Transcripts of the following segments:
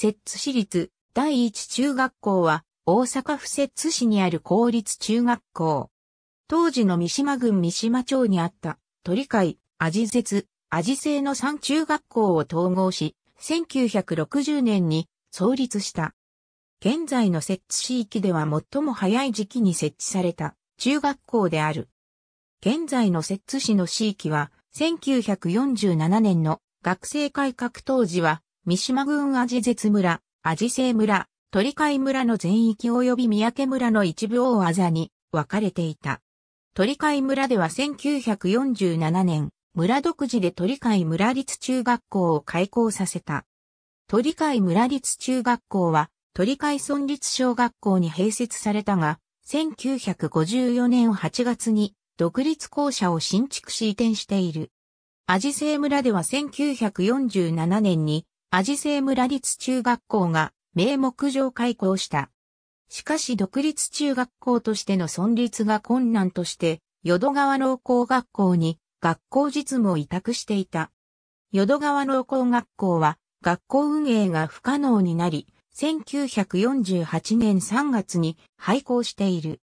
摂津市立第一中学校は大阪府摂津市にある公立中学校。当時の三島郡三島町にあった鳥海、味絶、味製の三中学校を統合し、1960年に創立した。現在の摂津市域では最も早い時期に設置された中学校である。現在の摂津市の市域は1947年の学生改革当時は三島郡阿字絶村、阿字生村、鳥海村の全域及び三宅村の一部をあざに分かれていた。鳥海村では1947年、村独自で鳥海村立中学校を開校させた。鳥海村立中学校は鳥海村立小学校に併設されたが、1954年8月に独立校舎を新築し移転している。アジセイ村では1947年にアジセー村立中学校が名目上開校した。しかし独立中学校としての存立が困難として、淀川農工学校に学校実務を委託していた。淀川農工学校は学校運営が不可能になり、1948年3月に廃校している。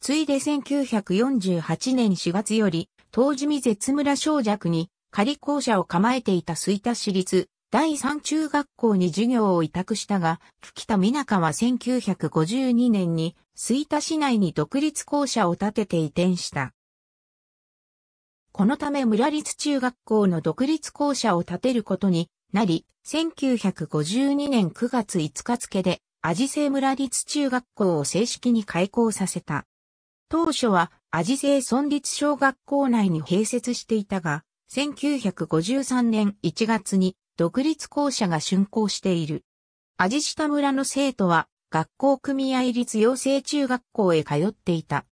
ついで1948年4月より、当時未絶村小弱に仮校舎を構えていた水田市立第三中学校に授業を委託したが、吹田美中は1952年に、吹田市内に独立校舎を建てて移転した。このため村立中学校の独立校舎を建てることになり、1952年9月5日付で、アジセ村立中学校を正式に開校させた。当初は、アジセ村立小学校内に併設していたが、1953年1月に独立校舎が竣工している。味下村の生徒は学校組合立養成中学校へ通っていた。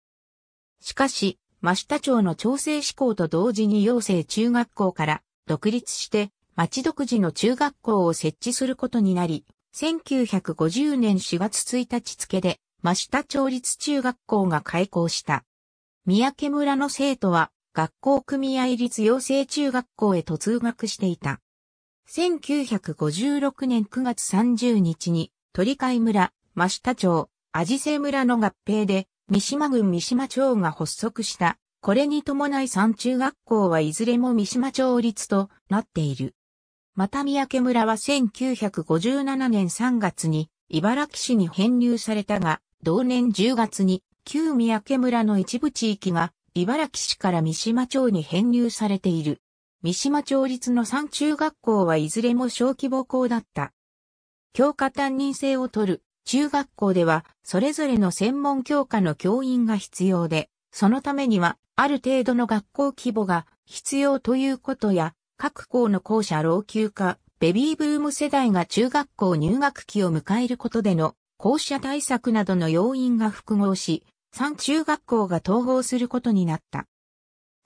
しかし、真下町の調整志向と同時に養成中学校から独立して町独自の中学校を設置することになり、1950年4月1日付で真下町立中学校が開校した。三宅村の生徒は学校組合立養成中学校へと通学していた。1956年9月30日に、鳥海村、真下町、ジセ村の合併で、三島郡三島町が発足した。これに伴い三中学校はいずれも三島町立となっている。また三宅村は1957年3月に茨城市に編入されたが、同年10月に旧三宅村の一部地域が茨城市から三島町に編入されている。三島町立の三中学校はいずれも小規模校だった。教科担任制を取る中学校では、それぞれの専門教科の教員が必要で、そのためには、ある程度の学校規模が必要ということや、各校の校舎老朽化、ベビーブーム世代が中学校入学期を迎えることでの校舎対策などの要因が複合し、三中学校が統合することになった。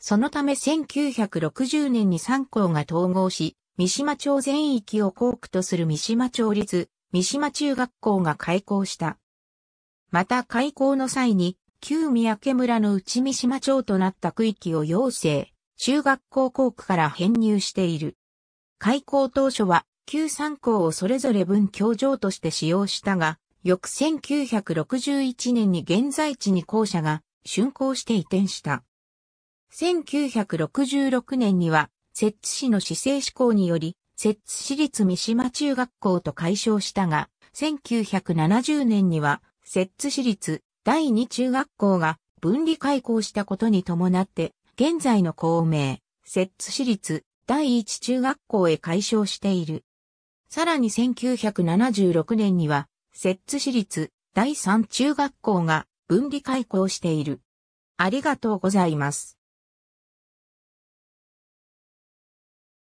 そのため1960年に3校が統合し、三島町全域を校区とする三島町立、三島中学校が開校した。また開校の際に、旧三宅村の内三島町となった区域を要請、中学校校区から編入している。開校当初は、旧三校をそれぞれ分教場として使用したが、翌1961年に現在地に校舎が竣工して移転した。1966年には、摂津市の市政志向により、摂津市立三島中学校と解消したが、1970年には、摂津市立第二中学校が分離開校したことに伴って、現在の校名、摂津市立第一中学校へ改称している。さらに1976年には、摂津市立第三中学校が分離開校している。ありがとうございます。